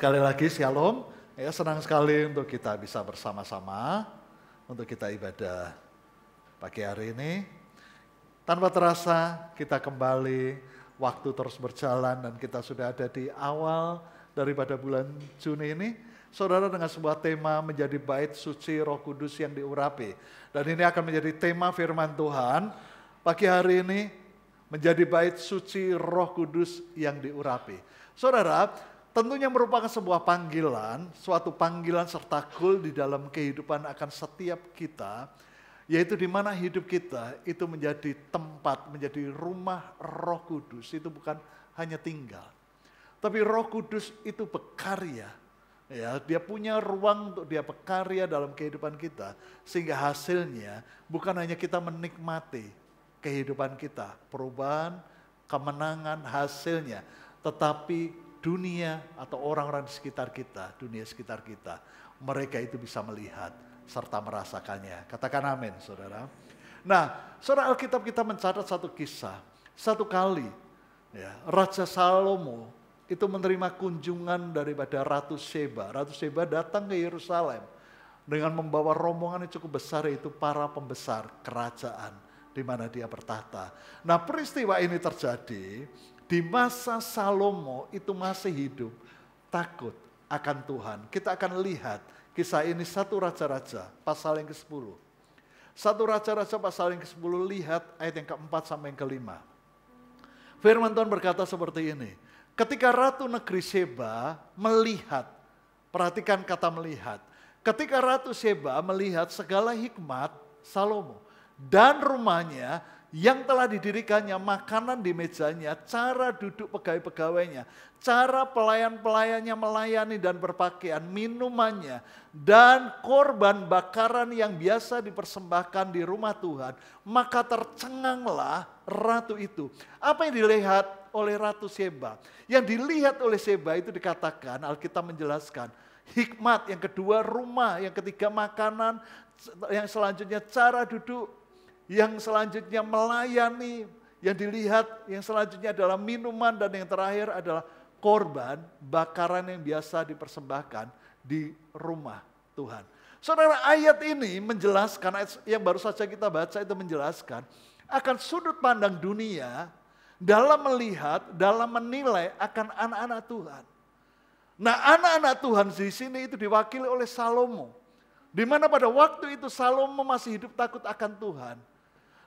Sekali lagi Shalom, ya senang sekali untuk kita bisa bersama-sama untuk kita ibadah pagi hari ini. Tanpa terasa kita kembali, waktu terus berjalan dan kita sudah ada di awal daripada bulan Juni ini. Saudara dengan sebuah tema menjadi bait suci roh kudus yang diurapi. Dan ini akan menjadi tema firman Tuhan pagi hari ini menjadi bait suci roh kudus yang diurapi. Saudara, tentunya merupakan sebuah panggilan, suatu panggilan serta goal di dalam kehidupan akan setiap kita, yaitu di mana hidup kita itu menjadi tempat, menjadi rumah Roh Kudus. Itu bukan hanya tinggal, tapi Roh Kudus itu berkarya. Ya, dia punya ruang untuk dia berkarya dalam kehidupan kita sehingga hasilnya bukan hanya kita menikmati kehidupan kita, perubahan, kemenangan hasilnya, tetapi dunia atau orang-orang di sekitar kita, dunia sekitar kita, mereka itu bisa melihat serta merasakannya. Katakan amin, saudara. Nah, saudara Alkitab kita mencatat satu kisah. Satu kali, ya, Raja Salomo itu menerima kunjungan daripada Ratu Seba. Ratu Seba datang ke Yerusalem dengan membawa rombongan yang cukup besar yaitu para pembesar kerajaan di mana dia bertata Nah, peristiwa ini terjadi di masa Salomo itu masih hidup, takut akan Tuhan. Kita akan lihat kisah ini satu raja-raja pasal yang ke-10. Satu raja-raja pasal yang ke-10 lihat ayat yang ke keempat sampai yang ke kelima. Firman Tuhan berkata seperti ini. Ketika ratu negeri Seba melihat, perhatikan kata melihat. Ketika ratu Seba melihat segala hikmat Salomo dan rumahnya yang telah didirikannya, makanan di mejanya, cara duduk pegawai-pegawainya, cara pelayan-pelayannya melayani dan berpakaian, minumannya, dan korban bakaran yang biasa dipersembahkan di rumah Tuhan, maka tercenganglah ratu itu. Apa yang dilihat oleh ratu Seba? Yang dilihat oleh Seba itu dikatakan, Alkitab menjelaskan, hikmat, yang kedua rumah, yang ketiga makanan, yang selanjutnya cara duduk yang selanjutnya melayani, yang dilihat yang selanjutnya adalah minuman dan yang terakhir adalah korban bakaran yang biasa dipersembahkan di rumah Tuhan. Saudara ayat ini menjelaskan, ayat yang baru saja kita baca itu menjelaskan akan sudut pandang dunia dalam melihat, dalam menilai akan anak-anak Tuhan. Nah anak-anak Tuhan di sini itu diwakili oleh Salomo. Dimana pada waktu itu Salomo masih hidup takut akan Tuhan.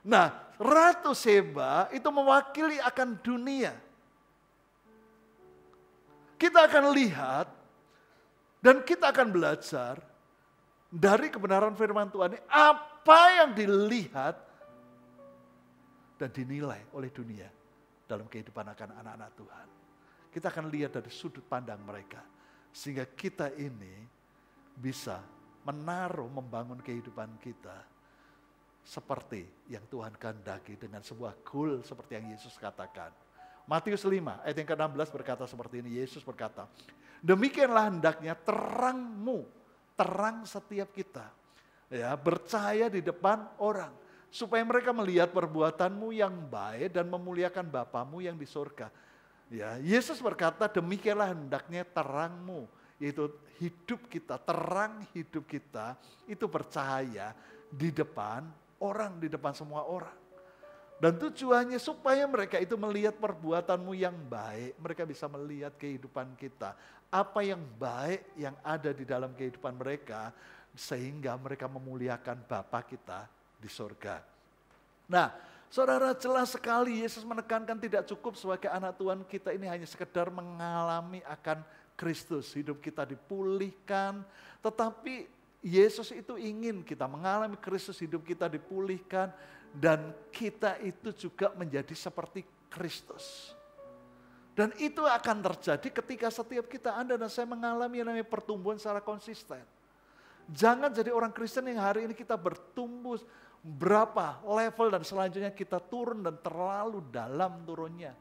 Nah, Ratu Seba itu mewakili akan dunia. Kita akan lihat dan kita akan belajar dari kebenaran firman Tuhan ini apa yang dilihat dan dinilai oleh dunia dalam kehidupan akan anak-anak Tuhan. Kita akan lihat dari sudut pandang mereka sehingga kita ini bisa menaruh membangun kehidupan kita seperti yang Tuhan kehendaki dengan sebuah goal seperti yang Yesus katakan. Matius 5 ayat yang ke-16 berkata seperti ini, Yesus berkata, demikianlah hendaknya terangmu, terang setiap kita, ya bercahaya di depan orang, supaya mereka melihat perbuatanmu yang baik dan memuliakan Bapamu yang di surga. Ya, Yesus berkata, demikianlah hendaknya terangmu, yaitu hidup kita, terang hidup kita itu bercahaya di depan orang di depan semua orang. Dan tujuannya supaya mereka itu melihat perbuatanmu yang baik. Mereka bisa melihat kehidupan kita. Apa yang baik yang ada di dalam kehidupan mereka. Sehingga mereka memuliakan Bapa kita di surga. Nah, saudara jelas sekali Yesus menekankan tidak cukup sebagai anak Tuhan kita ini hanya sekedar mengalami akan Kristus. Hidup kita dipulihkan. Tetapi Yesus itu ingin kita mengalami Kristus hidup kita dipulihkan dan kita itu juga menjadi seperti Kristus. Dan itu akan terjadi ketika setiap kita Anda dan saya mengalami yang namanya pertumbuhan secara konsisten. Jangan jadi orang Kristen yang hari ini kita bertumbuh berapa level dan selanjutnya kita turun dan terlalu dalam turunnya.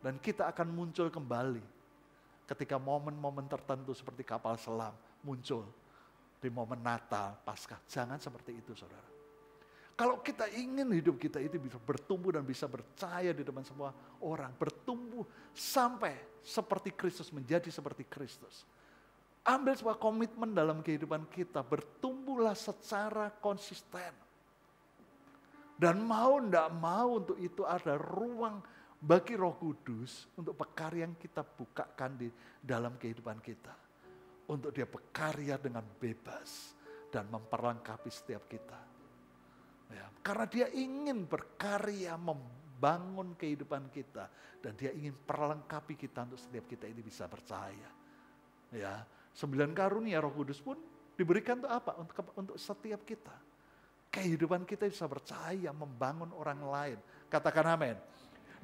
Dan kita akan muncul kembali ketika momen-momen tertentu seperti kapal selam muncul di momen Natal, Paskah. Jangan seperti itu saudara. Kalau kita ingin hidup kita itu bisa bertumbuh dan bisa percaya di depan semua orang. Bertumbuh sampai seperti Kristus, menjadi seperti Kristus. Ambil sebuah komitmen dalam kehidupan kita. Bertumbuhlah secara konsisten. Dan mau ndak mau untuk itu ada ruang bagi roh kudus untuk pekar yang kita bukakan di dalam kehidupan kita untuk dia berkarya dengan bebas dan memperlengkapi setiap kita. Ya, karena dia ingin berkarya membangun kehidupan kita dan dia ingin perlengkapi kita untuk setiap kita ini bisa percaya. Ya, sembilan karunia Roh Kudus pun diberikan untuk apa? Untuk untuk setiap kita. Kehidupan kita bisa percaya membangun orang lain. Katakan amin.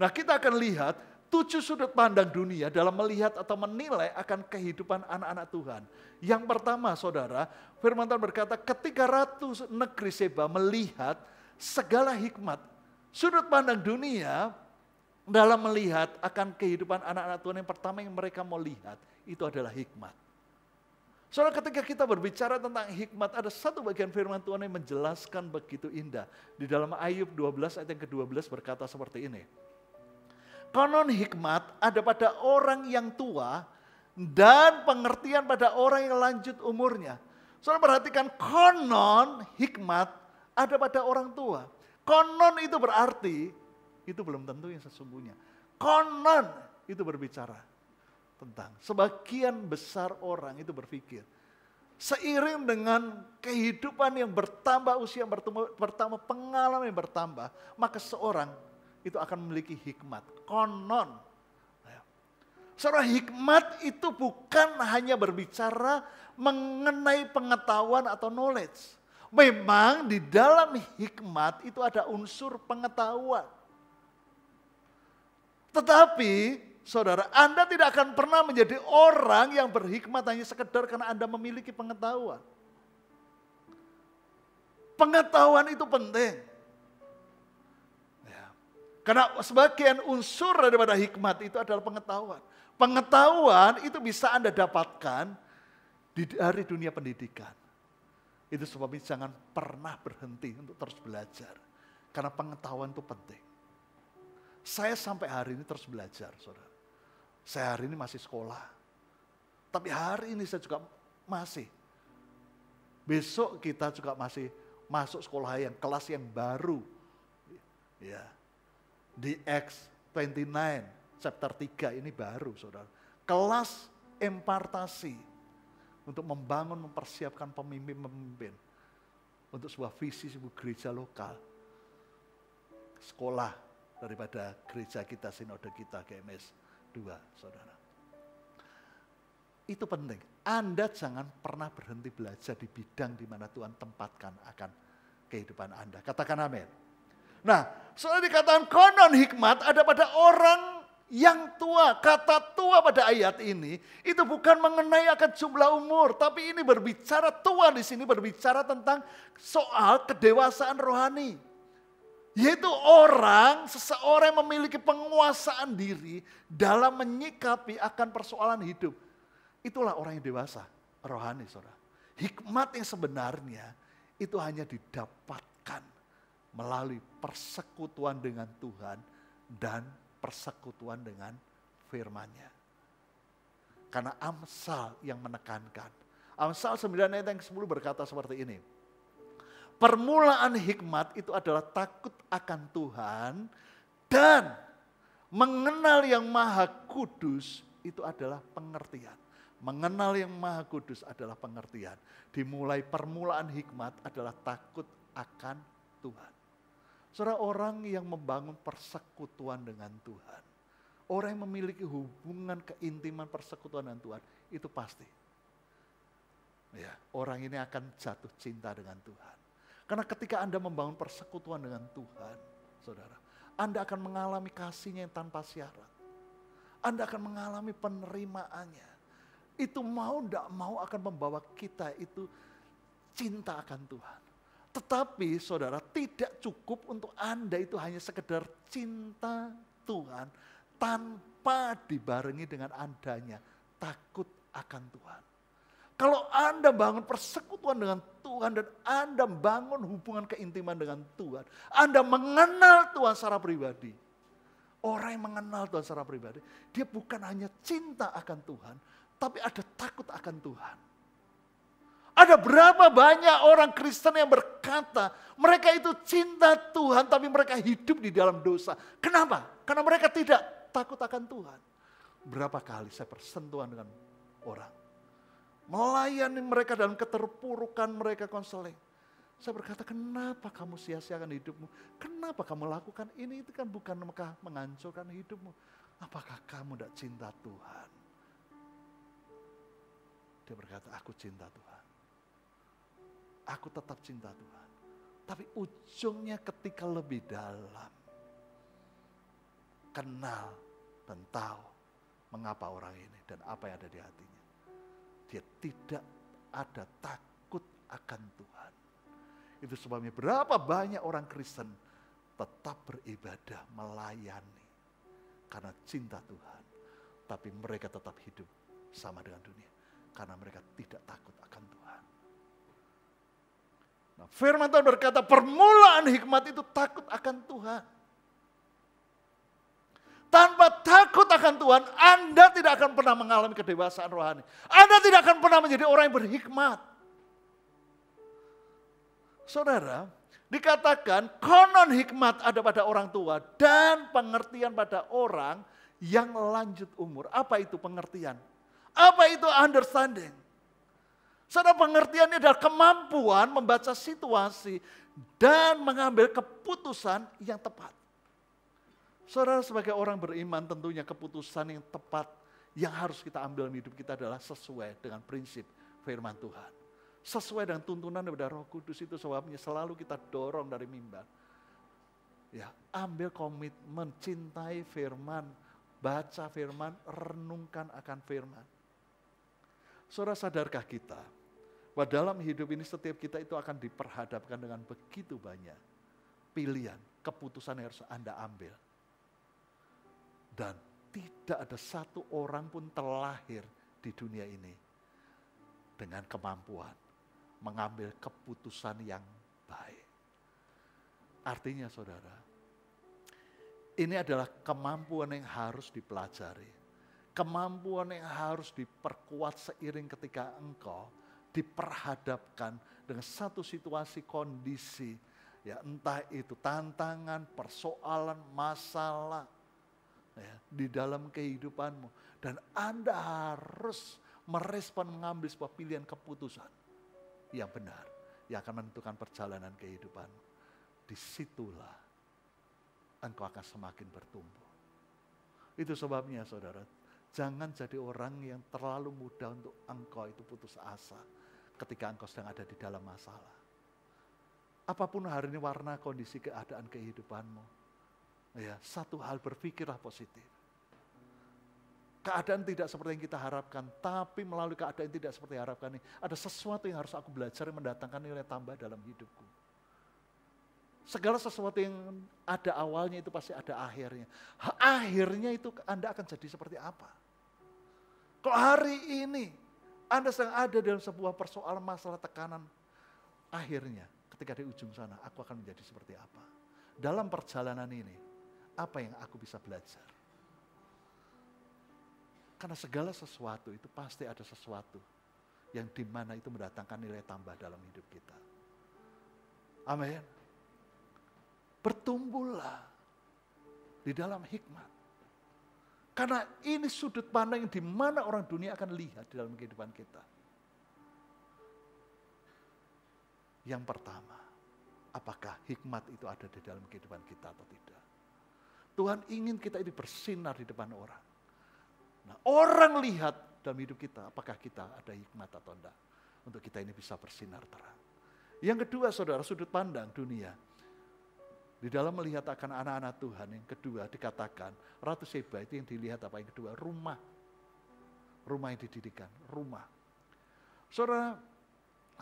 Nah, kita akan lihat tujuh sudut pandang dunia dalam melihat atau menilai akan kehidupan anak-anak Tuhan. Yang pertama saudara, firman Tuhan berkata ketika ratu negeri Seba melihat segala hikmat, sudut pandang dunia dalam melihat akan kehidupan anak-anak Tuhan yang pertama yang mereka mau lihat itu adalah hikmat. Soalnya ketika kita berbicara tentang hikmat, ada satu bagian firman Tuhan yang menjelaskan begitu indah. Di dalam Ayub 12 ayat yang ke-12 berkata seperti ini. Konon hikmat ada pada orang yang tua dan pengertian pada orang yang lanjut umurnya. Soal perhatikan konon hikmat ada pada orang tua. Konon itu berarti itu belum tentu yang sesungguhnya. Konon itu berbicara tentang sebagian besar orang itu berpikir seiring dengan kehidupan yang bertambah usia yang bertambah, bertambah pengalaman yang bertambah maka seorang itu akan memiliki hikmat. Konon. Ya. Seorang hikmat itu bukan hanya berbicara mengenai pengetahuan atau knowledge. Memang di dalam hikmat itu ada unsur pengetahuan. Tetapi saudara, Anda tidak akan pernah menjadi orang yang berhikmat hanya sekedar karena Anda memiliki pengetahuan. Pengetahuan itu penting. Karena sebagian unsur daripada hikmat itu adalah pengetahuan. Pengetahuan itu bisa Anda dapatkan di, dari dunia pendidikan. Itu sebabnya jangan pernah berhenti untuk terus belajar. Karena pengetahuan itu penting. Saya sampai hari ini terus belajar, saudara. Saya hari ini masih sekolah. Tapi hari ini saya juga masih. Besok kita juga masih masuk sekolah yang kelas yang baru. Ya, di Acts 29 chapter 3 ini baru saudara. Kelas impartasi untuk membangun, mempersiapkan pemimpin-pemimpin untuk sebuah visi sebuah gereja lokal. Sekolah daripada gereja kita, sinode kita, GMS 2, saudara. Itu penting. Anda jangan pernah berhenti belajar di bidang di mana Tuhan tempatkan akan kehidupan Anda. Katakan amin. Nah, soal dikatakan konon hikmat ada pada orang yang tua. Kata tua pada ayat ini itu bukan mengenai akan jumlah umur, tapi ini berbicara tua di sini berbicara tentang soal kedewasaan rohani. Yaitu orang, seseorang yang memiliki penguasaan diri dalam menyikapi akan persoalan hidup. Itulah orang yang dewasa, rohani saudara. Hikmat yang sebenarnya itu hanya didapatkan melalui persekutuan dengan Tuhan dan persekutuan dengan firman-Nya. Karena Amsal yang menekankan. Amsal 9 ayat yang ke-10 berkata seperti ini. Permulaan hikmat itu adalah takut akan Tuhan dan mengenal yang maha kudus itu adalah pengertian. Mengenal yang maha kudus adalah pengertian. Dimulai permulaan hikmat adalah takut akan Tuhan. Saudara orang yang membangun persekutuan dengan Tuhan. Orang yang memiliki hubungan keintiman persekutuan dengan Tuhan. Itu pasti. Ya, orang ini akan jatuh cinta dengan Tuhan. Karena ketika Anda membangun persekutuan dengan Tuhan, saudara, Anda akan mengalami kasihnya yang tanpa syarat. Anda akan mengalami penerimaannya. Itu mau tidak mau akan membawa kita itu cinta akan Tuhan. Tetapi saudara tidak cukup untuk Anda itu hanya sekedar cinta Tuhan tanpa dibarengi dengan adanya takut akan Tuhan. Kalau Anda bangun persekutuan dengan Tuhan dan Anda bangun hubungan keintiman dengan Tuhan. Anda mengenal Tuhan secara pribadi. Orang yang mengenal Tuhan secara pribadi, dia bukan hanya cinta akan Tuhan, tapi ada takut akan Tuhan. Ada berapa banyak orang Kristen yang berkata, mereka itu cinta Tuhan tapi mereka hidup di dalam dosa. Kenapa? Karena mereka tidak takut akan Tuhan. Berapa kali saya bersentuhan dengan orang. Melayani mereka dalam keterpurukan mereka konseling. Saya berkata, kenapa kamu sia-siakan hidupmu? Kenapa kamu lakukan ini? Itu kan bukan menghancurkan hidupmu. Apakah kamu tidak cinta Tuhan? Dia berkata, aku cinta Tuhan aku tetap cinta Tuhan. Tapi ujungnya ketika lebih dalam, kenal dan tahu mengapa orang ini dan apa yang ada di hatinya. Dia tidak ada takut akan Tuhan. Itu sebabnya berapa banyak orang Kristen tetap beribadah melayani karena cinta Tuhan. Tapi mereka tetap hidup sama dengan dunia karena mereka tidak takut akan Tuhan. Nah, firman Tuhan berkata permulaan hikmat itu takut akan Tuhan. Tanpa takut akan Tuhan, Anda tidak akan pernah mengalami kedewasaan rohani. Anda tidak akan pernah menjadi orang yang berhikmat. Saudara, dikatakan konon hikmat ada pada orang tua dan pengertian pada orang yang lanjut umur. Apa itu pengertian? Apa itu understanding? Saudara pengertian ini adalah kemampuan membaca situasi dan mengambil keputusan yang tepat. Saudara sebagai orang beriman tentunya keputusan yang tepat yang harus kita ambil dalam hidup kita adalah sesuai dengan prinsip firman Tuhan. Sesuai dengan tuntunan daripada roh kudus itu sebabnya selalu kita dorong dari mimbar. Ya, ambil komitmen, cintai firman, baca firman, renungkan akan firman. Saudara sadarkah kita? Bahwa dalam hidup ini setiap kita itu akan diperhadapkan dengan begitu banyak pilihan, keputusan yang harus Anda ambil. Dan tidak ada satu orang pun terlahir di dunia ini dengan kemampuan mengambil keputusan yang baik. Artinya saudara, ini adalah kemampuan yang harus dipelajari. Kemampuan yang harus diperkuat seiring ketika engkau diperhadapkan dengan satu situasi kondisi ya entah itu tantangan, persoalan, masalah ya, di dalam kehidupanmu dan Anda harus merespon mengambil sebuah pilihan keputusan yang benar yang akan menentukan perjalanan kehidupan Disitulah engkau akan semakin bertumbuh. Itu sebabnya saudara, jangan jadi orang yang terlalu mudah untuk engkau itu putus asa ketika engkau sedang ada di dalam masalah. Apapun hari ini warna kondisi keadaan kehidupanmu, ya satu hal berpikirlah positif. Keadaan tidak seperti yang kita harapkan, tapi melalui keadaan yang tidak seperti yang harapkan ini, ada sesuatu yang harus aku belajar yang mendatangkan nilai tambah dalam hidupku. Segala sesuatu yang ada awalnya itu pasti ada akhirnya. Akhirnya itu Anda akan jadi seperti apa? Kalau hari ini anda sedang ada dalam sebuah persoalan masalah tekanan. Akhirnya ketika di ujung sana aku akan menjadi seperti apa. Dalam perjalanan ini apa yang aku bisa belajar. Karena segala sesuatu itu pasti ada sesuatu yang dimana itu mendatangkan nilai tambah dalam hidup kita. Amin. Bertumbuhlah di dalam hikmat karena ini sudut pandang di mana orang dunia akan lihat di dalam kehidupan kita. Yang pertama, apakah hikmat itu ada di dalam kehidupan kita atau tidak? Tuhan ingin kita ini bersinar di depan orang. Nah, orang lihat dalam hidup kita apakah kita ada hikmat atau tidak. Untuk kita ini bisa bersinar terang. Yang kedua, saudara, sudut pandang dunia di dalam melihat akan anak-anak Tuhan yang kedua dikatakan, Ratu Seba itu yang dilihat apa yang kedua? Rumah. Rumah yang didirikan, rumah. Saudara,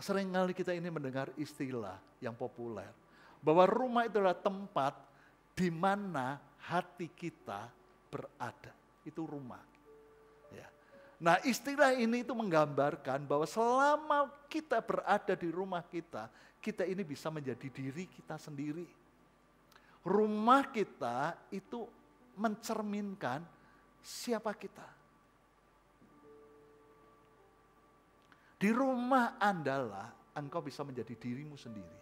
seringkali kita ini mendengar istilah yang populer. Bahwa rumah itu adalah tempat di mana hati kita berada. Itu rumah. Ya. Nah istilah ini itu menggambarkan bahwa selama kita berada di rumah kita, kita ini bisa menjadi diri kita sendiri Rumah kita itu mencerminkan siapa kita. Di rumah Andalah engkau bisa menjadi dirimu sendiri.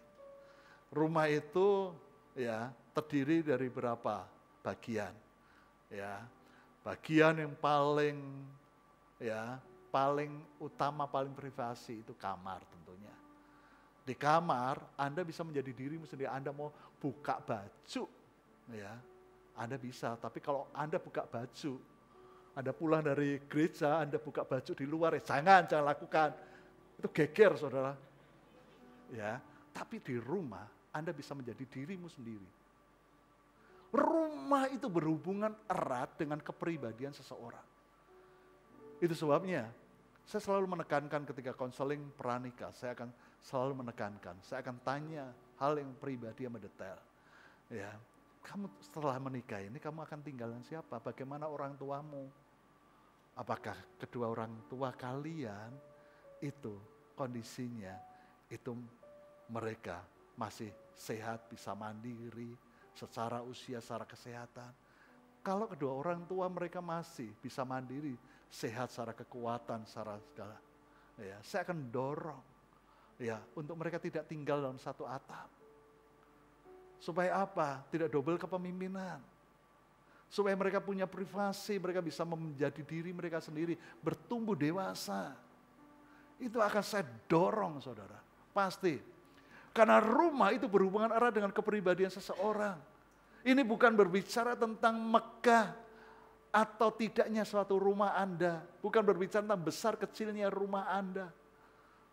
Rumah itu ya terdiri dari berapa bagian? Ya. Bagian yang paling ya paling utama paling privasi itu kamar tentunya. Di kamar Anda bisa menjadi dirimu sendiri. Anda mau buka baju, ya Anda bisa. Tapi kalau Anda buka baju, Anda pulang dari gereja, Anda buka baju di luar, ya jangan, jangan lakukan. Itu geger, saudara. Ya, tapi di rumah Anda bisa menjadi dirimu sendiri. Rumah itu berhubungan erat dengan kepribadian seseorang. Itu sebabnya saya selalu menekankan ketika konseling pranikah, saya akan selalu menekankan, saya akan tanya hal yang pribadi yang mendetail. Ya, kamu setelah menikah ini kamu akan tinggalan siapa? Bagaimana orang tuamu? Apakah kedua orang tua kalian itu kondisinya itu mereka masih sehat, bisa mandiri secara usia, secara kesehatan. Kalau kedua orang tua mereka masih bisa mandiri, sehat secara kekuatan, secara segala. Ya, saya akan dorong Ya, untuk mereka tidak tinggal dalam satu atap. Supaya apa? Tidak double kepemimpinan. Supaya mereka punya privasi, mereka bisa menjadi diri mereka sendiri, bertumbuh dewasa. Itu akan saya dorong saudara, pasti. Karena rumah itu berhubungan erat dengan kepribadian seseorang. Ini bukan berbicara tentang Mekah atau tidaknya suatu rumah Anda. Bukan berbicara tentang besar kecilnya rumah Anda.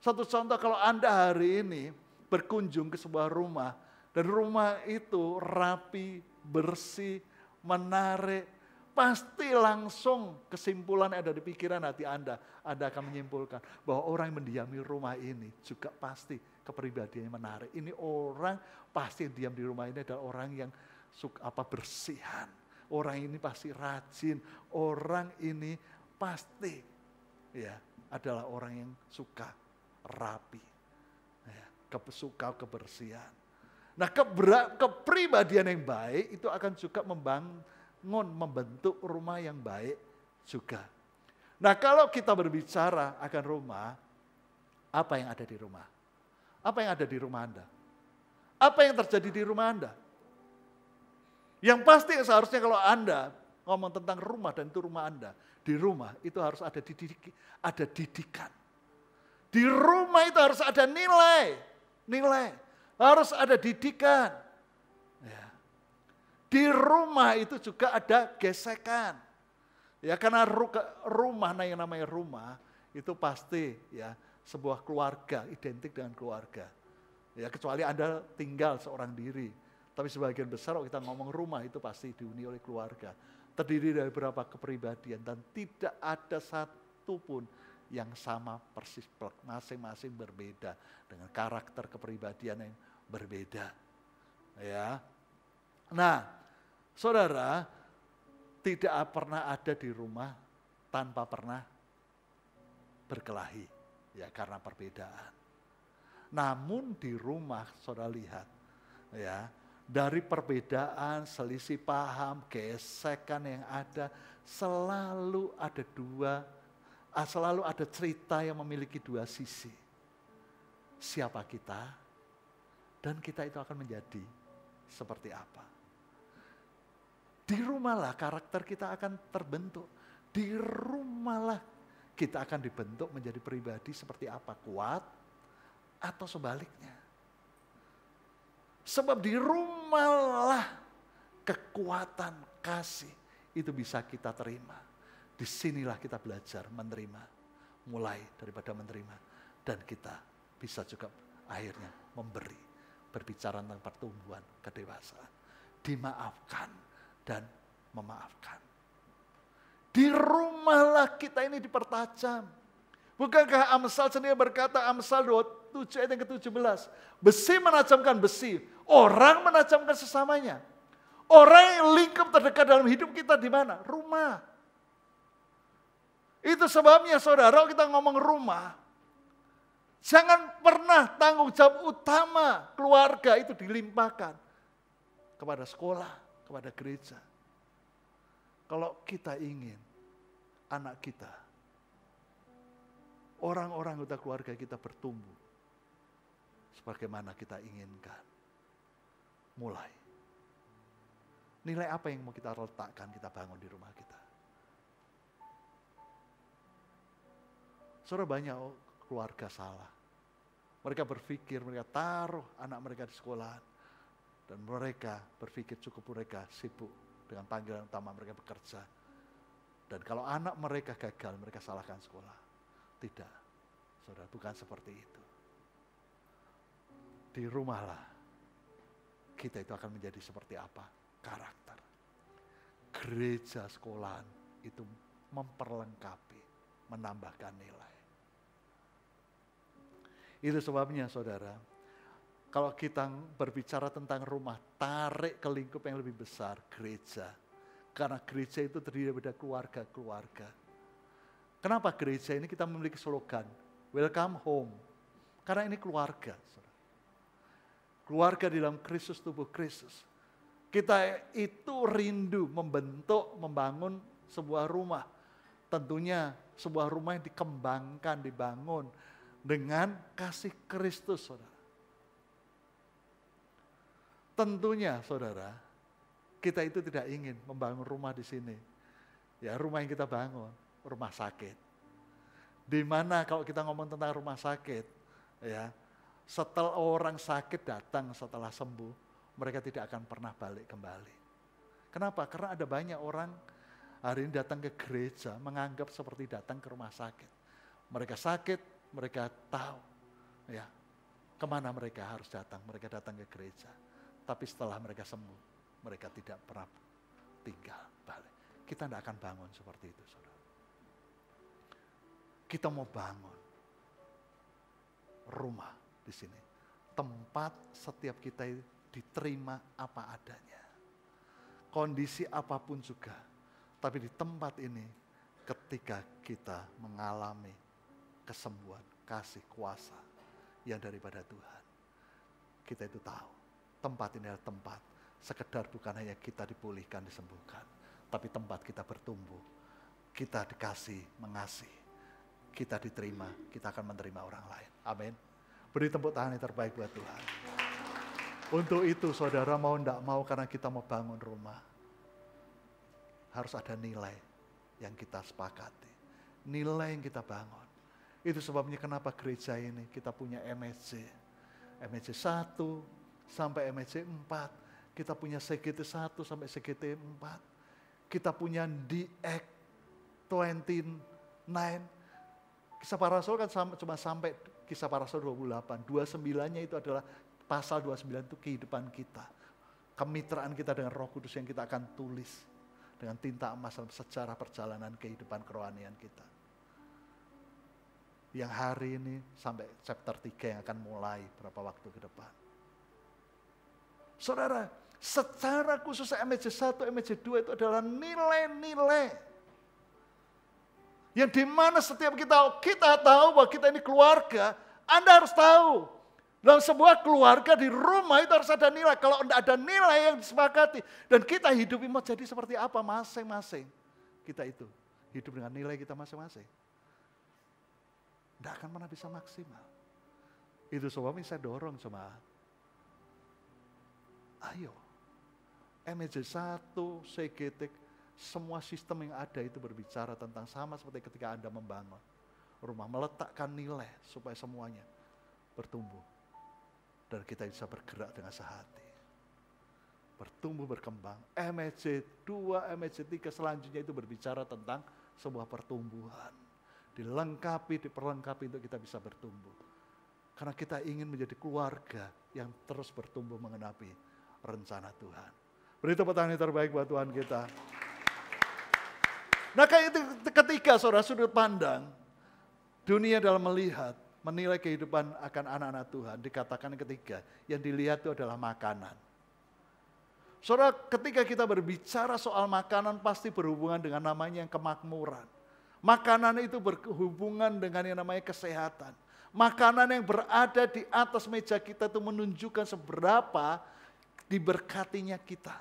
Satu contoh kalau Anda hari ini berkunjung ke sebuah rumah dan rumah itu rapi, bersih, menarik, pasti langsung kesimpulan ada di pikiran hati Anda. Anda akan menyimpulkan bahwa orang yang mendiami rumah ini juga pasti kepribadiannya menarik. Ini orang pasti diam di rumah ini adalah orang yang suka apa bersihan. Orang ini pasti rajin, orang ini pasti ya adalah orang yang suka rapi. Ya, kebersihan. Nah keberat, kepribadian yang baik itu akan juga membangun, membentuk rumah yang baik juga. Nah kalau kita berbicara akan rumah, apa yang ada di rumah? Apa yang ada di rumah Anda? Apa yang terjadi di rumah Anda? Yang pasti seharusnya kalau Anda ngomong tentang rumah dan itu rumah Anda, di rumah itu harus ada didik, ada didikan di rumah itu harus ada nilai, nilai. Harus ada didikan. Ya. Di rumah itu juga ada gesekan. Ya karena rumah, nah yang namanya rumah itu pasti ya sebuah keluarga, identik dengan keluarga. Ya kecuali Anda tinggal seorang diri. Tapi sebagian besar kalau kita ngomong rumah itu pasti dihuni oleh keluarga. Terdiri dari beberapa kepribadian dan tidak ada satu pun yang sama persis masing-masing berbeda dengan karakter kepribadian yang berbeda. Ya. Nah, Saudara, tidak pernah ada di rumah tanpa pernah berkelahi ya karena perbedaan. Namun di rumah Saudara lihat ya, dari perbedaan, selisih paham, gesekan yang ada, selalu ada dua Ah, selalu ada cerita yang memiliki dua sisi. Siapa kita dan kita itu akan menjadi seperti apa. Di rumahlah karakter kita akan terbentuk. Di rumahlah kita akan dibentuk menjadi pribadi seperti apa, kuat atau sebaliknya. Sebab di rumahlah kekuatan kasih itu bisa kita terima. Disinilah kita belajar menerima, mulai daripada menerima, dan kita bisa juga akhirnya memberi, berbicara tentang pertumbuhan kedewasaan, dimaafkan dan memaafkan. Di rumahlah kita ini dipertajam. Bukankah Amsal sendiri berkata, Amsal 27 ayat yang ke-17, besi menajamkan besi, orang menajamkan sesamanya. Orang yang lingkup terdekat dalam hidup kita di mana? Rumah. Itu sebabnya saudara, kita ngomong rumah, jangan pernah tanggung jawab utama keluarga itu dilimpahkan kepada sekolah, kepada gereja. Kalau kita ingin anak kita, orang-orang anggota keluarga kita bertumbuh sebagaimana kita inginkan. Mulai. Nilai apa yang mau kita letakkan, kita bangun di rumah kita. Saudara banyak keluarga salah. Mereka berpikir, mereka taruh anak mereka di sekolah. Dan mereka berpikir cukup mereka sibuk dengan panggilan utama mereka bekerja. Dan kalau anak mereka gagal, mereka salahkan sekolah. Tidak, saudara, bukan seperti itu. Di rumahlah kita itu akan menjadi seperti apa? Karakter. Gereja sekolahan itu memperlengkapi, menambahkan nilai. Itu sebabnya saudara, kalau kita berbicara tentang rumah, tarik ke lingkup yang lebih besar, gereja. Karena gereja itu terdiri dari keluarga-keluarga. Kenapa gereja ini kita memiliki slogan, welcome home. Karena ini keluarga. Keluarga di dalam Kristus, tubuh Kristus. Kita itu rindu membentuk, membangun sebuah rumah. Tentunya sebuah rumah yang dikembangkan, dibangun dengan kasih Kristus, saudara. Tentunya, saudara, kita itu tidak ingin membangun rumah di sini. Ya, rumah yang kita bangun, rumah sakit. Di mana kalau kita ngomong tentang rumah sakit, ya, setelah orang sakit datang setelah sembuh, mereka tidak akan pernah balik kembali. Kenapa? Karena ada banyak orang hari ini datang ke gereja menganggap seperti datang ke rumah sakit. Mereka sakit, mereka tahu ya kemana mereka harus datang. Mereka datang ke gereja. Tapi setelah mereka sembuh, mereka tidak pernah tinggal balik. Kita tidak akan bangun seperti itu, saudara. Kita mau bangun rumah di sini. Tempat setiap kita diterima apa adanya. Kondisi apapun juga. Tapi di tempat ini ketika kita mengalami kesembuhan, kasih kuasa yang daripada Tuhan. Kita itu tahu, tempat ini adalah tempat sekedar bukan hanya kita dipulihkan, disembuhkan, tapi tempat kita bertumbuh, kita dikasih, mengasihi, kita diterima, kita akan menerima orang lain. Amin. Beri tempat tangan yang terbaik buat Tuhan. Untuk itu saudara mau tidak mau karena kita mau bangun rumah. Harus ada nilai yang kita sepakati. Nilai yang kita bangun itu sebabnya kenapa gereja ini kita punya MSC. MSC 1 sampai MSC 4. E kita punya CGT 1 sampai CGT 4. Kita punya DX 29. Kisah para rasul kan cuma sampai kisah para rasul 28. 29-nya itu adalah pasal 29 itu kehidupan kita. Kemitraan kita dengan roh kudus yang kita akan tulis. Dengan tinta emas dalam sejarah perjalanan kehidupan kerohanian kita yang hari ini sampai chapter 3 yang akan mulai berapa waktu ke depan. Saudara, secara khusus MJ 1, MJ 2 itu adalah nilai-nilai yang dimana setiap kita kita tahu bahwa kita ini keluarga, Anda harus tahu dalam sebuah keluarga di rumah itu harus ada nilai. Kalau tidak ada nilai yang disepakati dan kita hidup mau jadi seperti apa masing-masing kita itu hidup dengan nilai kita masing-masing. Tidak akan pernah bisa maksimal. Itu sebabnya saya dorong cuma, ayo, MJ 1, CGT, semua sistem yang ada itu berbicara tentang sama seperti ketika Anda membangun rumah, meletakkan nilai supaya semuanya bertumbuh. Dan kita bisa bergerak dengan sehati. Bertumbuh, berkembang. MJ 2, MJ 3 selanjutnya itu berbicara tentang sebuah pertumbuhan dilengkapi, diperlengkapi untuk kita bisa bertumbuh. Karena kita ingin menjadi keluarga yang terus bertumbuh mengenapi rencana Tuhan. Beri tepuk tangan terbaik buat Tuhan kita. Nah itu ketika saudara sudut pandang, dunia dalam melihat, menilai kehidupan akan anak-anak Tuhan, dikatakan ketiga, yang dilihat itu adalah makanan. Saudara, ketika kita berbicara soal makanan pasti berhubungan dengan namanya yang kemakmuran. Makanan itu berhubungan dengan yang namanya kesehatan. Makanan yang berada di atas meja kita itu menunjukkan seberapa diberkatinya kita.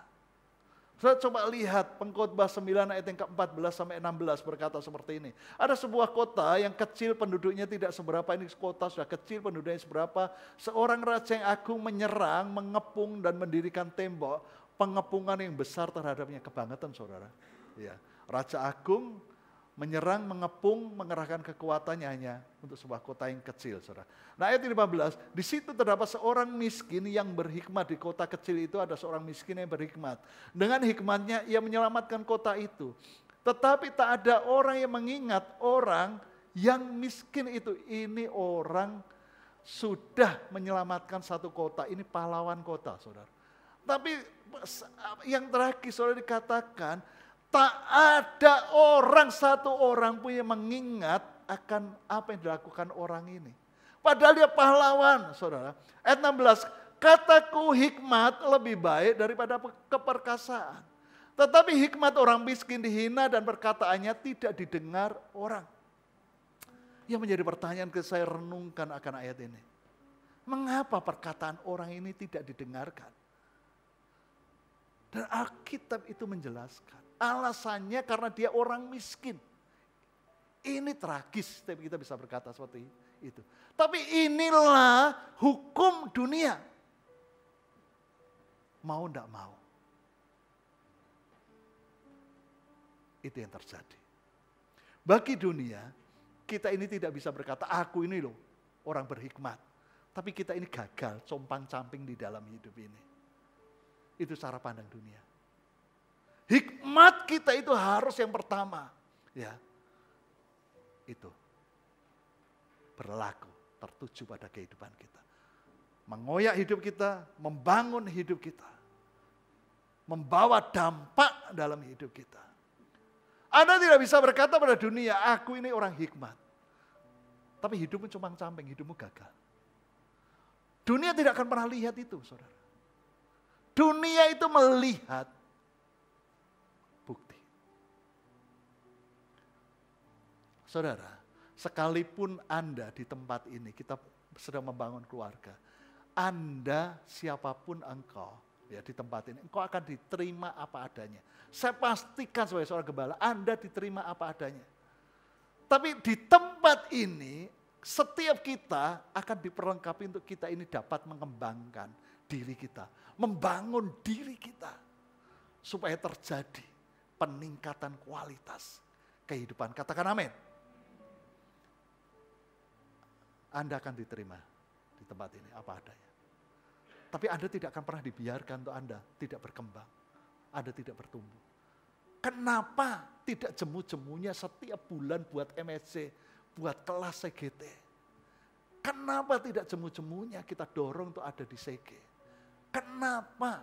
Saya coba lihat pengkhotbah 9 ayat yang ke-14 sampai 16 berkata seperti ini. Ada sebuah kota yang kecil penduduknya tidak seberapa, ini kota sudah kecil penduduknya seberapa. Seorang raja yang agung menyerang, mengepung dan mendirikan tembok. Pengepungan yang besar terhadapnya, kebangetan saudara. Ya. Raja agung menyerang, mengepung, mengerahkan kekuatannya hanya untuk sebuah kota yang kecil, saudara. Nah ayat 15, di situ terdapat seorang miskin yang berhikmat di kota kecil itu ada seorang miskin yang berhikmat. Dengan hikmatnya ia menyelamatkan kota itu. Tetapi tak ada orang yang mengingat orang yang miskin itu. Ini orang sudah menyelamatkan satu kota, ini pahlawan kota, saudara. Tapi yang terakhir saudara dikatakan, Tak ada orang, satu orang pun yang mengingat akan apa yang dilakukan orang ini. Padahal dia pahlawan, saudara. Ayat 16, kataku hikmat lebih baik daripada keperkasaan. Tetapi hikmat orang miskin dihina dan perkataannya tidak didengar orang. Yang menjadi pertanyaan ke saya renungkan akan ayat ini. Mengapa perkataan orang ini tidak didengarkan? Dan Alkitab itu menjelaskan Alasannya karena dia orang miskin. Ini tragis, tapi kita bisa berkata seperti itu. Tapi inilah hukum dunia. Mau tidak mau. Itu yang terjadi. Bagi dunia, kita ini tidak bisa berkata, aku ini loh orang berhikmat. Tapi kita ini gagal, compang-camping di dalam hidup ini. Itu cara pandang dunia. Hikmat kita itu harus yang pertama. Ya, itu berlaku, tertuju pada kehidupan kita. Mengoyak hidup kita, membangun hidup kita. Membawa dampak dalam hidup kita. Anda tidak bisa berkata pada dunia, aku ini orang hikmat. Tapi hidupmu cuma camping, hidupmu gagal. Dunia tidak akan pernah lihat itu, saudara. Dunia itu melihat bukti. Saudara, sekalipun Anda di tempat ini, kita sedang membangun keluarga, Anda siapapun engkau, ya di tempat ini, engkau akan diterima apa adanya. Saya pastikan sebagai seorang gembala, Anda diterima apa adanya. Tapi di tempat ini, setiap kita akan diperlengkapi untuk kita ini dapat mengembangkan diri kita, membangun diri kita supaya terjadi peningkatan kualitas kehidupan. Katakan amin. Anda akan diterima di tempat ini apa adanya. Tapi Anda tidak akan pernah dibiarkan untuk Anda tidak berkembang. Anda tidak bertumbuh. Kenapa tidak jemu-jemunya setiap bulan buat MSC, buat kelas CGT? Kenapa tidak jemu-jemunya kita dorong untuk ada di CG? Kenapa?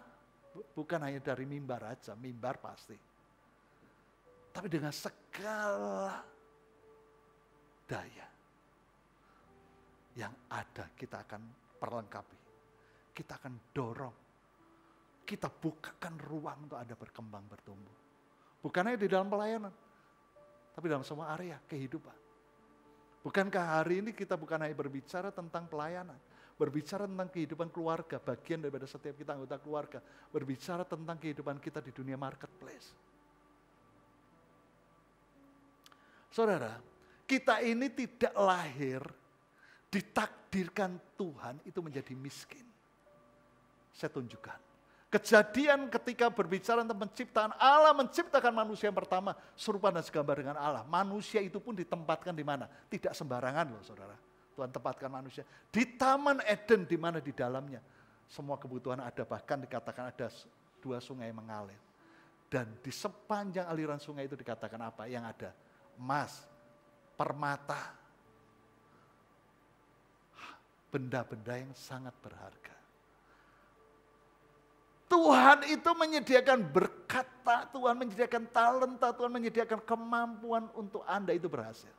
Bukan hanya dari mimbar aja, mimbar pasti tapi dengan segala daya yang ada kita akan perlengkapi. Kita akan dorong. Kita bukakan ruang untuk Anda berkembang, bertumbuh. Bukan hanya di dalam pelayanan, tapi dalam semua area kehidupan. Bukankah hari ini kita bukan hanya berbicara tentang pelayanan, berbicara tentang kehidupan keluarga, bagian daripada setiap kita anggota keluarga, berbicara tentang kehidupan kita di dunia marketplace Saudara, kita ini tidak lahir ditakdirkan Tuhan itu menjadi miskin. Saya tunjukkan. Kejadian ketika berbicara tentang penciptaan Allah menciptakan manusia yang pertama serupa dan segambar dengan Allah. Manusia itu pun ditempatkan di mana? Tidak sembarangan loh saudara. Tuhan tempatkan manusia di Taman Eden di mana di dalamnya semua kebutuhan ada bahkan dikatakan ada dua sungai mengalir dan di sepanjang aliran sungai itu dikatakan apa yang ada emas, permata, benda-benda yang sangat berharga. Tuhan itu menyediakan berkata, Tuhan menyediakan talenta, Tuhan menyediakan kemampuan untuk Anda itu berhasil.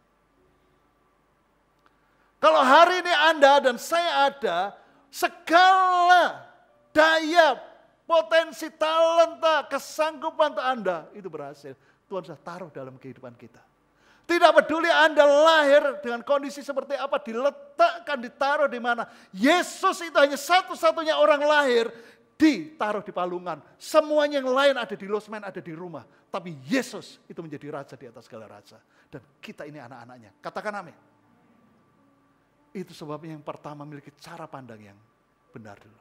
Kalau hari ini Anda dan saya ada, segala daya, potensi, talenta, kesanggupan untuk Anda itu berhasil. Tuhan sudah taruh dalam kehidupan kita. Tidak peduli Anda lahir dengan kondisi seperti apa, diletakkan, ditaruh di mana. Yesus itu hanya satu-satunya orang lahir ditaruh di palungan. Semuanya yang lain ada di losmen, ada di rumah. Tapi Yesus itu menjadi raja di atas segala raja. Dan kita ini anak-anaknya. Katakan amin. Itu sebabnya yang pertama memiliki cara pandang yang benar dulu.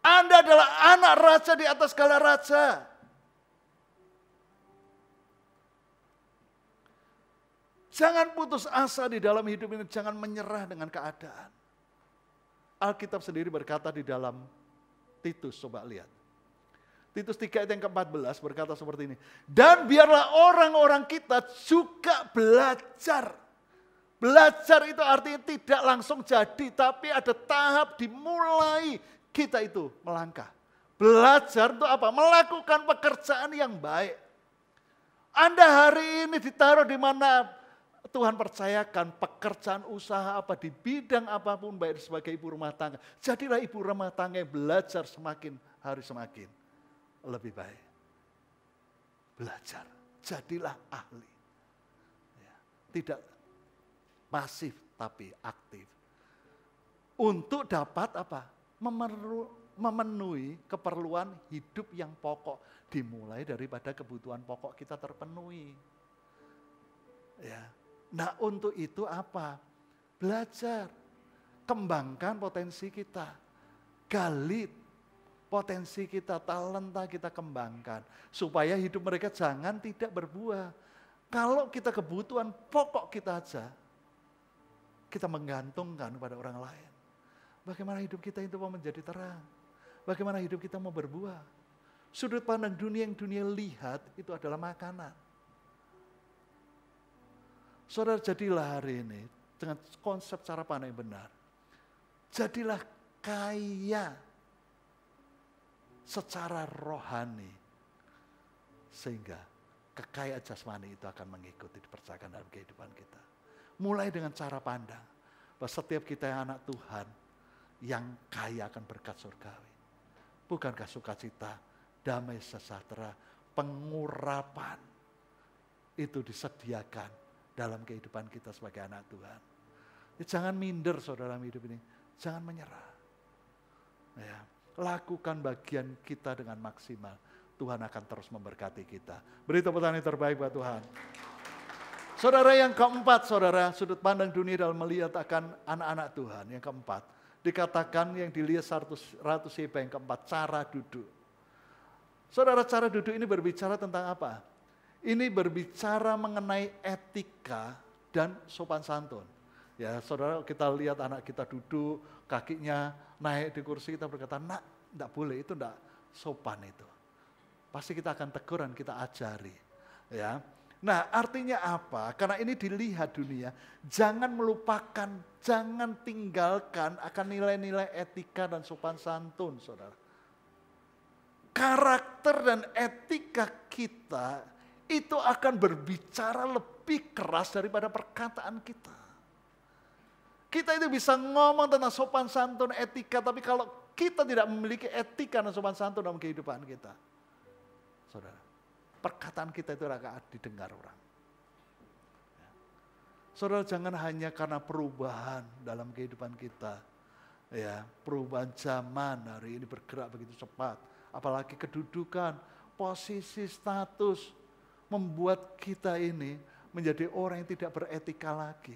Anda adalah anak raja di atas segala raja. Jangan putus asa di dalam hidup ini, jangan menyerah dengan keadaan. Alkitab sendiri berkata di dalam Titus, coba lihat. Titus 3 ayat yang ke-14 berkata seperti ini. Dan biarlah orang-orang kita juga belajar. Belajar itu artinya tidak langsung jadi, tapi ada tahap dimulai kita itu melangkah. Belajar itu apa? Melakukan pekerjaan yang baik. Anda hari ini ditaruh di mana? Tuhan percayakan pekerjaan usaha apa di bidang apapun baik sebagai ibu rumah tangga. Jadilah ibu rumah tangga yang belajar semakin hari semakin lebih baik. Belajar, jadilah ahli. Ya, tidak pasif tapi aktif. Untuk dapat apa? memenuhi keperluan hidup yang pokok dimulai daripada kebutuhan pokok kita terpenuhi. Ya, Nah untuk itu apa? Belajar. Kembangkan potensi kita. Gali potensi kita, talenta kita kembangkan. Supaya hidup mereka jangan tidak berbuah. Kalau kita kebutuhan pokok kita aja, kita menggantungkan kepada orang lain. Bagaimana hidup kita itu mau menjadi terang? Bagaimana hidup kita mau berbuah? Sudut pandang dunia yang dunia lihat itu adalah makanan Saudara jadilah hari ini dengan konsep cara pandang yang benar. Jadilah kaya secara rohani. Sehingga kekayaan jasmani itu akan mengikuti dipercayakan dalam kehidupan kita. Mulai dengan cara pandang. Bahwa setiap kita yang anak Tuhan yang kaya akan berkat surgawi. Bukankah sukacita, damai sejahtera, pengurapan itu disediakan dalam kehidupan kita sebagai anak Tuhan. Ya, jangan minder saudara hidup ini, jangan menyerah. Ya, lakukan bagian kita dengan maksimal. Tuhan akan terus memberkati kita. Beri tepuk tangan terbaik buat Tuhan. Saudara yang keempat, saudara, sudut pandang dunia dalam melihat akan anak-anak Tuhan. Yang keempat, dikatakan yang dilihat 100, 100 hebat yang keempat, cara duduk. Saudara, cara duduk ini berbicara tentang apa? Ini berbicara mengenai etika dan sopan santun. Ya, saudara kita lihat anak kita duduk, kakinya naik di kursi, kita berkata, nak, tidak boleh, itu tidak sopan itu. Pasti kita akan tegur dan kita ajari. Ya, Nah artinya apa? Karena ini dilihat dunia, jangan melupakan, jangan tinggalkan akan nilai-nilai etika dan sopan santun saudara. Karakter dan etika kita itu akan berbicara lebih keras daripada perkataan kita. Kita itu bisa ngomong tentang sopan santun, etika, tapi kalau kita tidak memiliki etika dan sopan santun dalam kehidupan kita, saudara, perkataan kita itu akan didengar orang. Saudara jangan hanya karena perubahan dalam kehidupan kita, ya perubahan zaman hari ini bergerak begitu cepat, apalagi kedudukan, posisi, status, membuat kita ini menjadi orang yang tidak beretika lagi.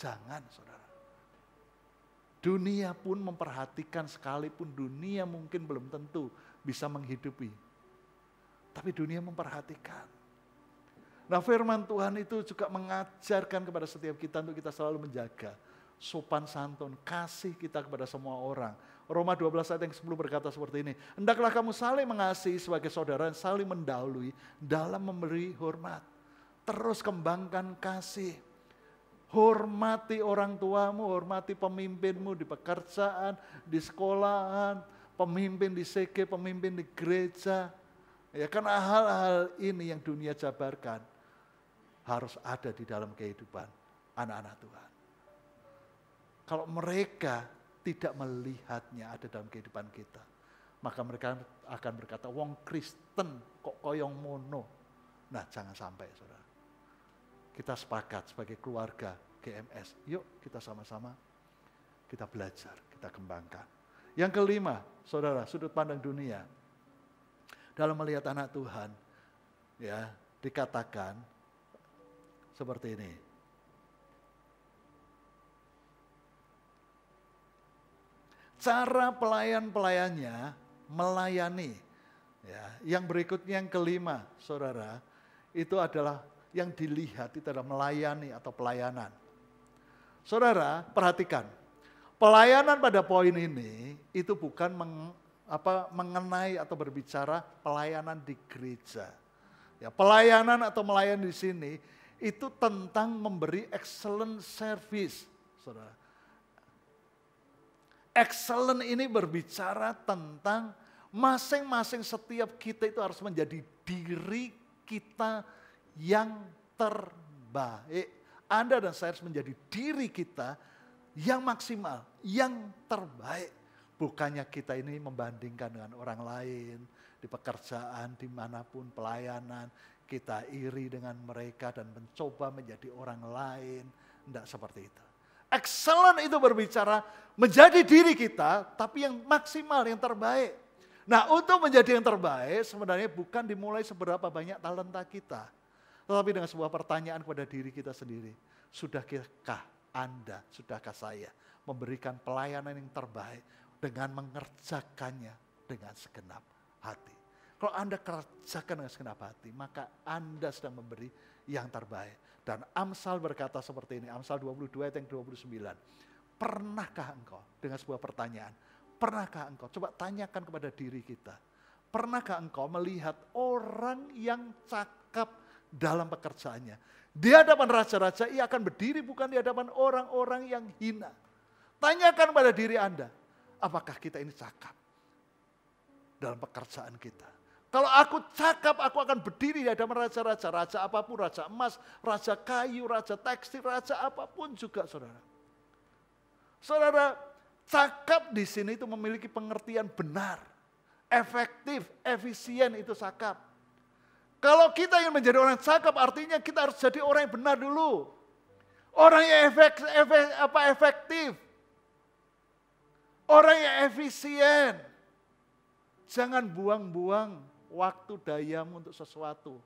Jangan, saudara. Dunia pun memperhatikan sekalipun dunia mungkin belum tentu bisa menghidupi. Tapi dunia memperhatikan. Nah firman Tuhan itu juga mengajarkan kepada setiap kita untuk kita selalu menjaga sopan santun, kasih kita kepada semua orang Roma 12 ayat yang 10 berkata seperti ini. Hendaklah kamu saling mengasihi sebagai saudara yang saling mendahului dalam memberi hormat. Terus kembangkan kasih. Hormati orang tuamu, hormati pemimpinmu di pekerjaan, di sekolahan, pemimpin di CG, pemimpin di gereja. Ya kan hal-hal ini yang dunia jabarkan harus ada di dalam kehidupan anak-anak Tuhan. Kalau mereka tidak melihatnya ada dalam kehidupan kita. Maka mereka akan berkata, wong Kristen kok koyong mono. Nah jangan sampai saudara. Kita sepakat sebagai keluarga GMS, yuk kita sama-sama kita belajar, kita kembangkan. Yang kelima, saudara, sudut pandang dunia. Dalam melihat anak Tuhan, ya dikatakan seperti ini. cara pelayan-pelayannya melayani. Ya, yang berikutnya yang kelima, saudara, itu adalah yang dilihat itu adalah melayani atau pelayanan. Saudara, perhatikan. Pelayanan pada poin ini itu bukan meng, apa, mengenai atau berbicara pelayanan di gereja. Ya, pelayanan atau melayani di sini itu tentang memberi excellent service, saudara Excellent ini berbicara tentang masing-masing setiap kita itu harus menjadi diri kita yang terbaik. Anda dan saya harus menjadi diri kita yang maksimal, yang terbaik. Bukannya kita ini membandingkan dengan orang lain, di pekerjaan, dimanapun, pelayanan. Kita iri dengan mereka dan mencoba menjadi orang lain. Tidak seperti itu. Excellent itu berbicara menjadi diri kita, tapi yang maksimal, yang terbaik. Nah untuk menjadi yang terbaik sebenarnya bukan dimulai seberapa banyak talenta kita. Tetapi dengan sebuah pertanyaan kepada diri kita sendiri. Sudahkah Anda, sudahkah saya memberikan pelayanan yang terbaik dengan mengerjakannya dengan segenap hati. Kalau Anda kerjakan dengan segenap hati, maka Anda sedang memberi yang terbaik. Dan Amsal berkata seperti ini, Amsal 22 ayat yang 29. Pernahkah engkau, dengan sebuah pertanyaan, pernahkah engkau, coba tanyakan kepada diri kita. Pernahkah engkau melihat orang yang cakap dalam pekerjaannya? Di hadapan raja-raja ia akan berdiri bukan di hadapan orang-orang yang hina. Tanyakan pada diri Anda, apakah kita ini cakap dalam pekerjaan kita? Kalau aku cakap, aku akan berdiri di hadapan raja-raja. Raja apapun, raja emas, raja kayu, raja tekstil, raja apapun juga saudara. Saudara, cakap di sini itu memiliki pengertian benar. Efektif, efisien itu cakap. Kalau kita ingin menjadi orang cakap artinya kita harus jadi orang yang benar dulu. Orang yang efek, efek, apa, efektif. Orang yang efisien. Jangan buang-buang waktu dayamu untuk sesuatu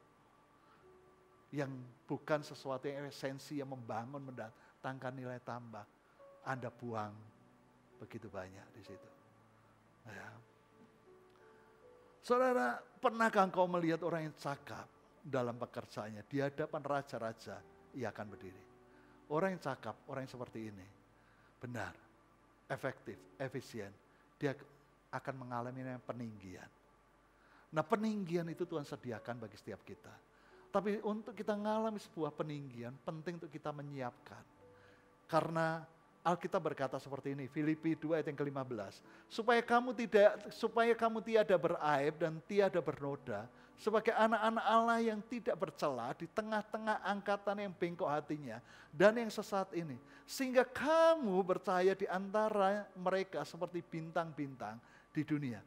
yang bukan sesuatu yang esensi yang membangun mendatangkan nilai tambah. Anda buang begitu banyak di situ. Ya. Saudara, pernahkah engkau melihat orang yang cakap dalam pekerjaannya di hadapan raja-raja ia akan berdiri. Orang yang cakap, orang yang seperti ini benar, efektif, efisien, dia akan mengalami peninggian. Nah peninggian itu Tuhan sediakan bagi setiap kita. Tapi untuk kita mengalami sebuah peninggian, penting untuk kita menyiapkan. Karena Alkitab berkata seperti ini, Filipi 2 ayat yang ke-15. Supaya kamu tidak supaya kamu tiada beraib dan tiada bernoda sebagai anak-anak Allah yang tidak bercela di tengah-tengah angkatan yang bengkok hatinya dan yang sesat ini. Sehingga kamu percaya di antara mereka seperti bintang-bintang di dunia.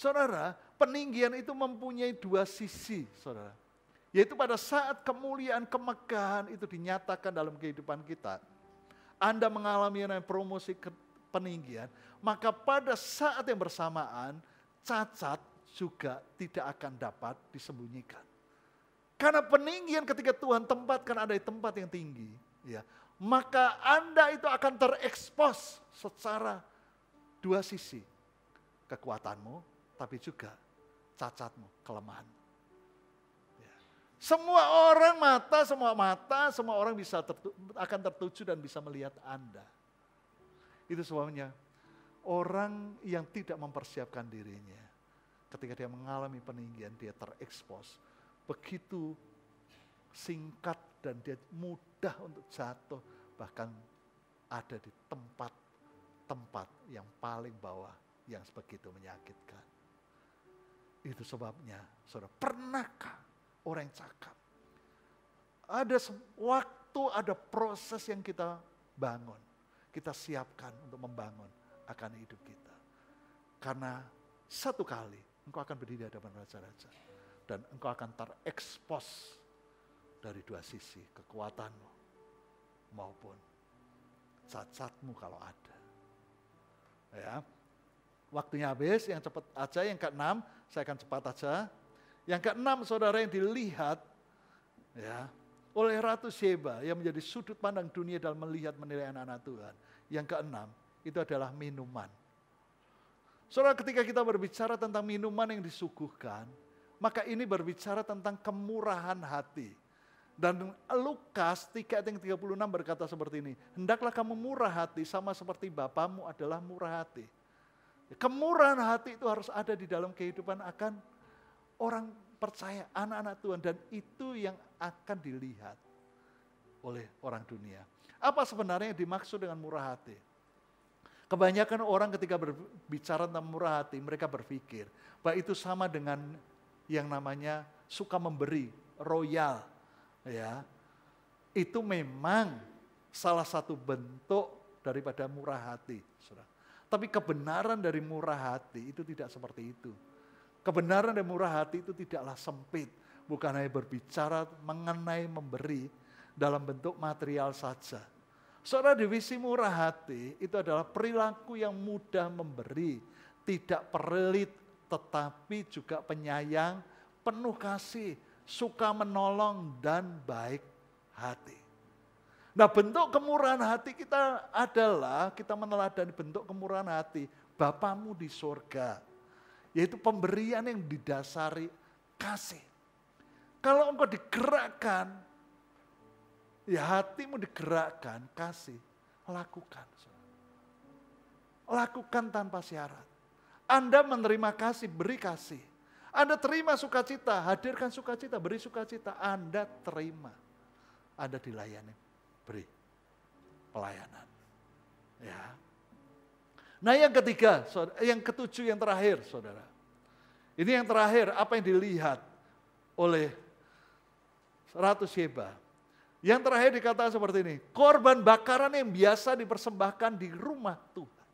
Saudara, peninggian itu mempunyai dua sisi, saudara. Yaitu pada saat kemuliaan, kemegahan itu dinyatakan dalam kehidupan kita. Anda mengalami yang promosi ke peninggian, maka pada saat yang bersamaan, cacat juga tidak akan dapat disembunyikan. Karena peninggian ketika Tuhan tempatkan ada di tempat yang tinggi, ya, maka Anda itu akan terekspos secara dua sisi. Kekuatanmu tapi juga cacatmu, kelemahan. Ya. Semua orang mata, semua mata, semua orang bisa tertu akan tertuju dan bisa melihat Anda. Itu sebabnya orang yang tidak mempersiapkan dirinya, ketika dia mengalami peninggian, dia terekspos. Begitu singkat dan dia mudah untuk jatuh, bahkan ada di tempat-tempat yang paling bawah yang begitu menyakitkan. Itu sebabnya, saudara, pernahkah orang yang cakap? Ada waktu, ada proses yang kita bangun. Kita siapkan untuk membangun akan hidup kita. Karena satu kali engkau akan berdiri di hadapan raja-raja. Dan engkau akan terekspos dari dua sisi, kekuatanmu maupun cacatmu kalau ada. Ya, Waktunya habis, yang cepat aja. Yang keenam, saya akan cepat aja. Yang keenam, saudara yang dilihat ya oleh Ratu Sheba yang menjadi sudut pandang dunia dalam melihat menilai anak-anak Tuhan. Yang keenam, itu adalah minuman. Saudara ketika kita berbicara tentang minuman yang disuguhkan, maka ini berbicara tentang kemurahan hati. Dan Lukas 3 ayat yang 36 berkata seperti ini, Hendaklah kamu murah hati sama seperti Bapamu adalah murah hati. Kemurahan hati itu harus ada di dalam kehidupan akan orang percaya, anak-anak Tuhan. Dan itu yang akan dilihat oleh orang dunia. Apa sebenarnya yang dimaksud dengan murah hati? Kebanyakan orang ketika berbicara tentang murah hati, mereka berpikir bahwa itu sama dengan yang namanya suka memberi, royal. ya Itu memang salah satu bentuk daripada murah hati. Saudara. Tapi kebenaran dari murah hati itu tidak seperti itu. Kebenaran dari murah hati itu tidaklah sempit. Bukan hanya berbicara mengenai memberi dalam bentuk material saja. Saudara divisi murah hati itu adalah perilaku yang mudah memberi. Tidak perlit tetapi juga penyayang, penuh kasih, suka menolong dan baik hati. Nah bentuk kemurahan hati kita adalah kita meneladani bentuk kemurahan hati Bapamu di sorga. Yaitu pemberian yang didasari kasih. Kalau engkau digerakkan, ya hatimu digerakkan, kasih, lakukan. Lakukan tanpa syarat. Anda menerima kasih, beri kasih. Anda terima sukacita, hadirkan sukacita, beri sukacita. Anda terima, Anda dilayani beri pelayanan. Ya. Nah yang ketiga, yang ketujuh, yang terakhir saudara. Ini yang terakhir, apa yang dilihat oleh seratus Sheba. Yang terakhir dikatakan seperti ini, korban bakaran yang biasa dipersembahkan di rumah Tuhan.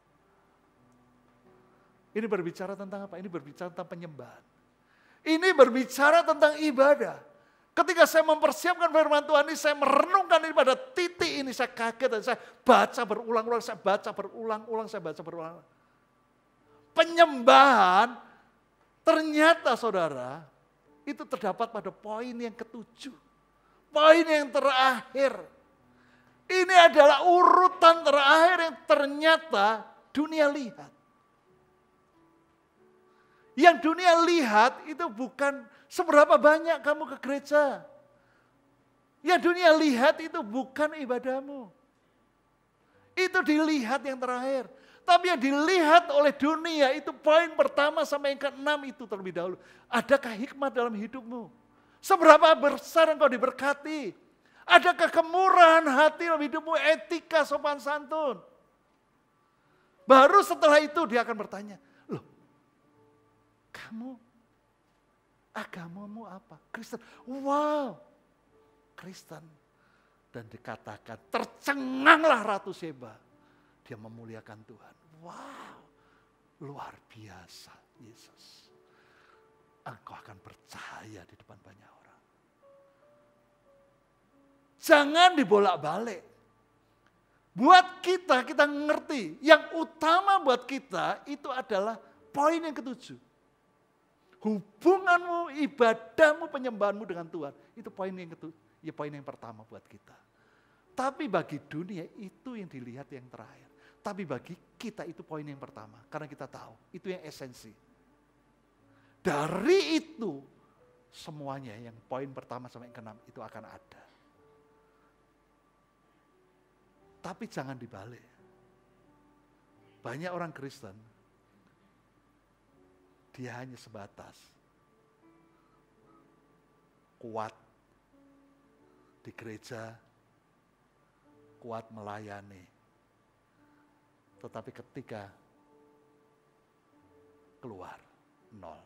Ini berbicara tentang apa? Ini berbicara tentang penyembahan. Ini berbicara tentang ibadah. Ketika saya mempersiapkan firman Tuhan ini, saya merenungkan ini pada titik ini, saya kaget dan saya baca berulang-ulang, saya baca berulang-ulang, saya baca berulang. -ulang. Penyembahan ternyata saudara itu terdapat pada poin yang ketujuh. Poin yang terakhir. Ini adalah urutan terakhir yang ternyata dunia lihat. Yang dunia lihat itu bukan Seberapa banyak kamu ke gereja? Ya dunia lihat itu bukan ibadahmu. Itu dilihat yang terakhir. Tapi yang dilihat oleh dunia itu poin pertama sampai yang keenam itu terlebih dahulu. Adakah hikmat dalam hidupmu? Seberapa besar engkau diberkati? Adakah kemurahan hati dalam hidupmu? Etika sopan santun. Baru setelah itu dia akan bertanya, loh kamu Agamamu apa? Kristen. Wow, Kristen. Dan dikatakan tercenganglah Ratu Seba. Dia memuliakan Tuhan. Wow, luar biasa Yesus. Engkau akan percaya di depan banyak orang. Jangan dibolak-balik. Buat kita, kita ngerti. Yang utama buat kita itu adalah poin yang ketujuh Hubunganmu, ibadahmu, penyembahanmu dengan Tuhan. Itu poin yang itu ya poin yang pertama buat kita. Tapi bagi dunia itu yang dilihat yang terakhir. Tapi bagi kita itu poin yang pertama. Karena kita tahu, itu yang esensi. Dari itu, semuanya yang poin pertama sampai keenam itu akan ada. Tapi jangan dibalik. Banyak orang Kristen dia hanya sebatas kuat di gereja, kuat melayani. Tetapi ketika keluar, nol.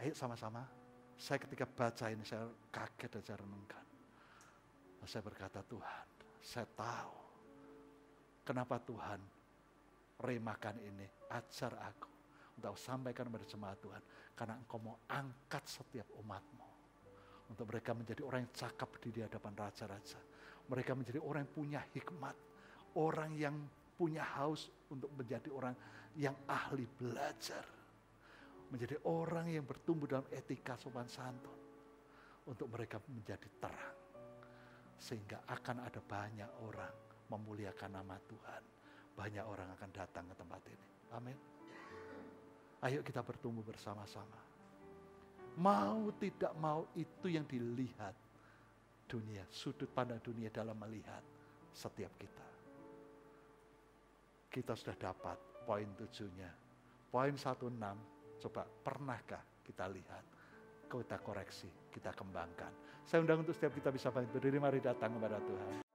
Ayo sama-sama. Saya ketika baca ini, saya kaget dan saya renungkan. Nah, saya berkata, Tuhan, saya tahu kenapa Tuhan remakan ini, ajar aku Engkau sampaikan kepada jemaat Tuhan. Karena engkau mau angkat setiap umatmu. Untuk mereka menjadi orang yang cakap di hadapan raja-raja. Mereka menjadi orang yang punya hikmat. Orang yang punya haus untuk menjadi orang yang ahli belajar. Menjadi orang yang bertumbuh dalam etika sopan santun. Untuk mereka menjadi terang. Sehingga akan ada banyak orang memuliakan nama Tuhan. Banyak orang akan datang ke tempat ini. Amin. Ayo kita bertumbuh bersama-sama. Mau tidak mau itu yang dilihat dunia, sudut pandang dunia dalam melihat setiap kita. Kita sudah dapat poin tujuhnya. Poin satu enam coba pernahkah kita lihat? Kita koreksi, kita kembangkan. Saya undang untuk setiap kita bisa berdiri, mari datang kepada Tuhan.